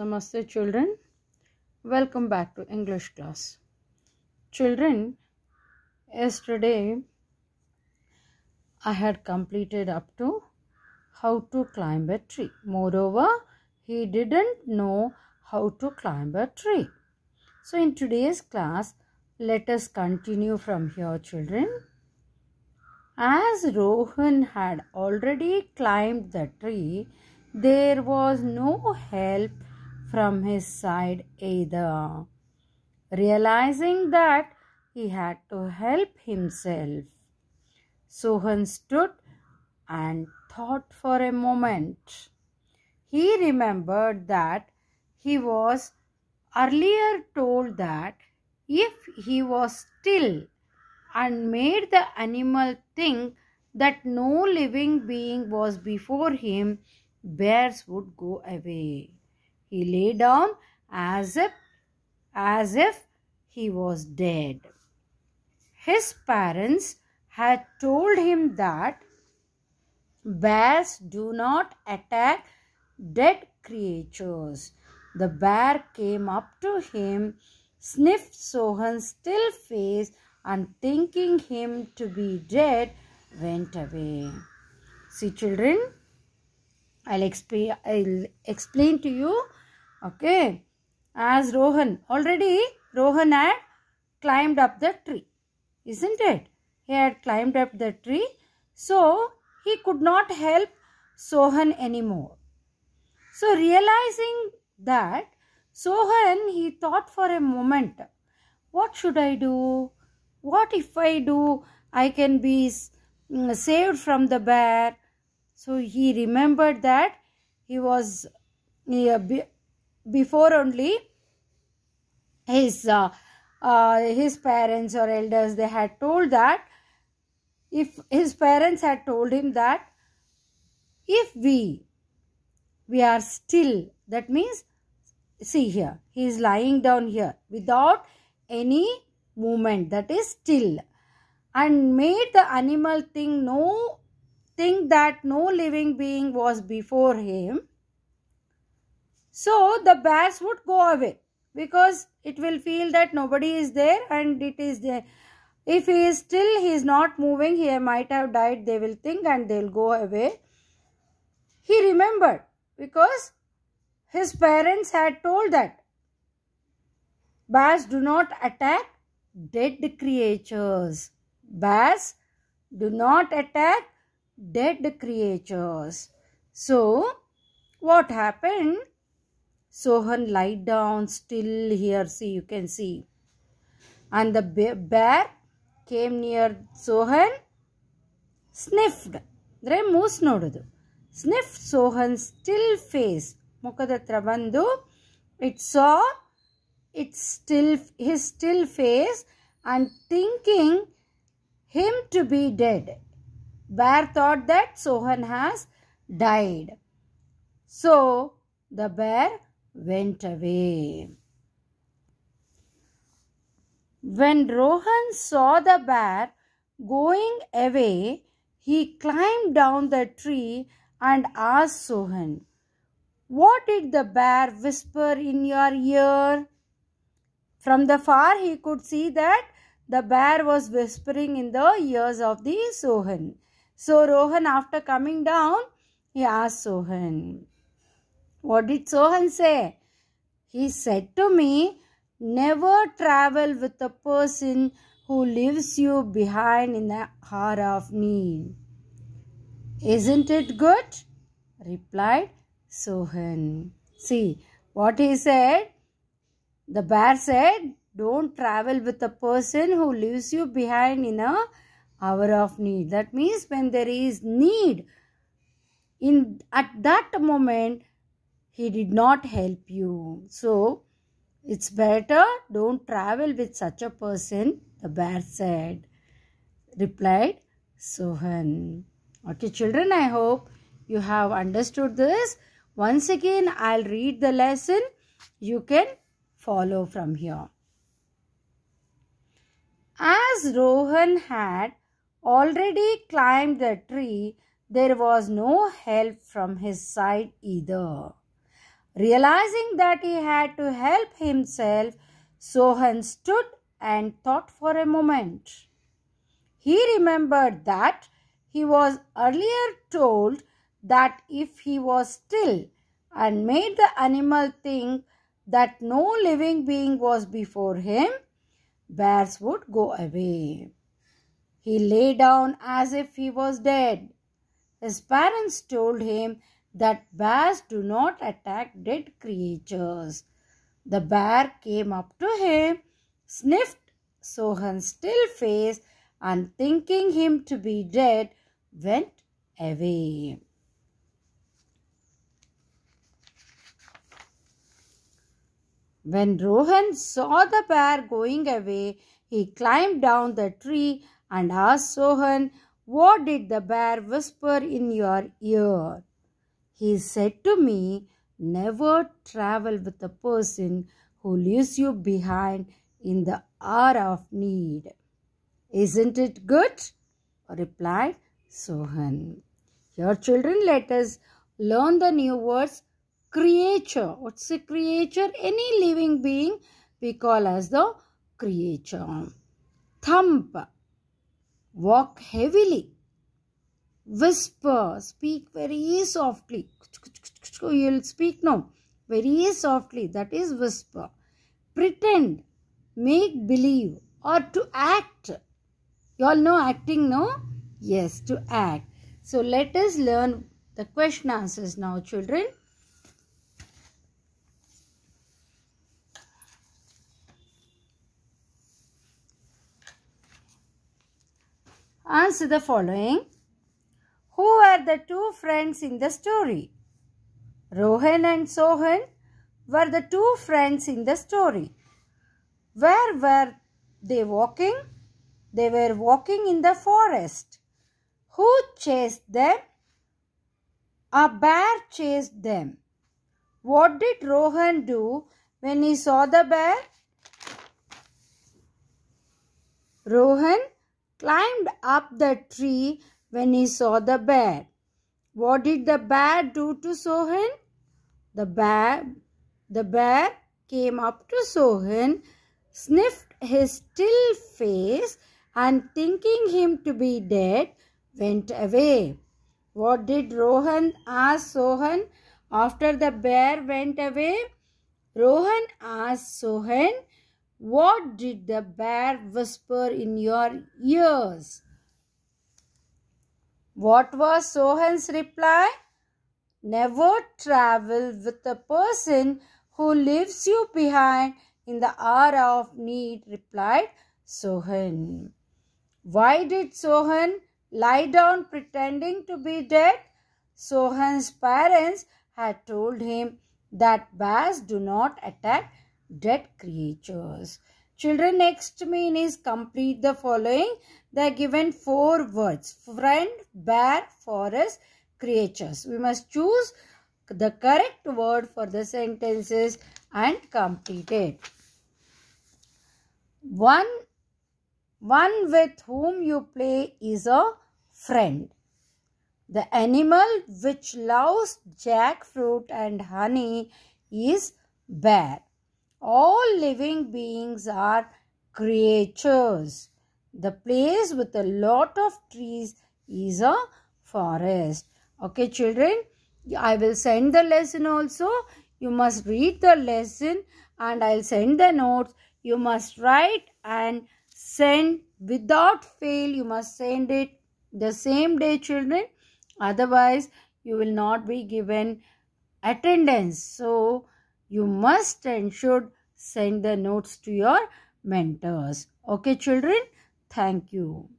Namaste children. Welcome back to English class. Children, yesterday I had completed up to how to climb a tree. Moreover, he didn't know how to climb a tree. So in today's class, let us continue from here children. As Rohan had already climbed the tree, there was no help from his side either. Realizing that he had to help himself, Sohan stood and thought for a moment. He remembered that he was earlier told that if he was still and made the animal think that no living being was before him, bears would go away. He lay down as if, as if he was dead. His parents had told him that bears do not attack dead creatures. The bear came up to him, sniffed Sohan's still face and thinking him to be dead, went away. See children, I'll, exp I'll explain to you Okay. As Rohan. Already Rohan had climbed up the tree. Isn't it? He had climbed up the tree. So, he could not help Sohan anymore. So, realizing that, Sohan, he thought for a moment, what should I do? What if I do? I can be mm, saved from the bear. So, he remembered that he was uh, before only his uh, uh, his parents or elders they had told that if his parents had told him that if we we are still that means see here he is lying down here without any movement that is still and made the animal thing no think that no living being was before him so the bears would go away because it will feel that nobody is there and it is there. If he is still, he is not moving, he might have died, they will think and they will go away. He remembered because his parents had told that bears do not attack dead creatures. Bears do not attack dead creatures. So, what happened? Sohan lie down still here. See, you can see. And the bear came near Sohan, sniffed. There are moose Sniffed Sohan's still face. Mukadatra bandu. It saw its still, his still face and thinking him to be dead. Bear thought that Sohan has died. So, the bear went away. When Rohan saw the bear going away, he climbed down the tree and asked Sohan, What did the bear whisper in your ear? From the far he could see that the bear was whispering in the ears of the Sohan. So Rohan after coming down, he asked Sohan, what did Sohan say? He said to me, never travel with a person who leaves you behind in the hour of need. Isn't it good? replied Sohan. See, what he said? The bear said, don't travel with a person who leaves you behind in a hour of need. That means when there is need, in at that moment, he did not help you. So, it's better don't travel with such a person, the bear said. Replied Sohan. Okay, children, I hope you have understood this. Once again, I'll read the lesson. You can follow from here. As Rohan had already climbed the tree, there was no help from his side either. Realizing that he had to help himself, Sohan stood and thought for a moment. He remembered that he was earlier told that if he was still and made the animal think that no living being was before him, bears would go away. He lay down as if he was dead. His parents told him that bears do not attack dead creatures. The bear came up to him, sniffed Sohan's still face and thinking him to be dead, went away. When Rohan saw the bear going away, he climbed down the tree and asked Sohan, What did the bear whisper in your ear? He said to me, Never travel with a person who leaves you behind in the hour of need. Isn't it good? replied Sohan. Your children, let us learn the new words creature. What's a creature? Any living being we call as the creature. Thump. Walk heavily. Whisper. Speak very softly. You'll speak now. Very softly. That is whisper. Pretend. Make believe. Or to act. You all know acting, no? Yes, to act. So let us learn the question answers now, children. Answer the following the two friends in the story. Rohan and Sohan were the two friends in the story. Where were they walking? They were walking in the forest. Who chased them? A bear chased them. What did Rohan do when he saw the bear? Rohan climbed up the tree when he saw the bear. What did the bear do to Sohan? The bear, the bear came up to Sohan, sniffed his still face and thinking him to be dead, went away. What did Rohan ask Sohan after the bear went away? Rohan asked Sohan, what did the bear whisper in your ears? What was Sohan's reply? Never travel with a person who leaves you behind in the hour of need, replied Sohan. Why did Sohan lie down pretending to be dead? Sohan's parents had told him that bears do not attack dead creatures. Children, next to me is complete the following. They are given four words. Friend, bear, forest, creatures. We must choose the correct word for the sentences and complete it. One, one with whom you play is a friend. The animal which loves jackfruit and honey is bear. All living beings are creatures. The place with a lot of trees is a forest. Okay, children, I will send the lesson also. You must read the lesson and I'll send the notes. You must write and send without fail. You must send it the same day, children. Otherwise, you will not be given attendance. So, you must and should send the notes to your mentors. Okay, children? Thank you.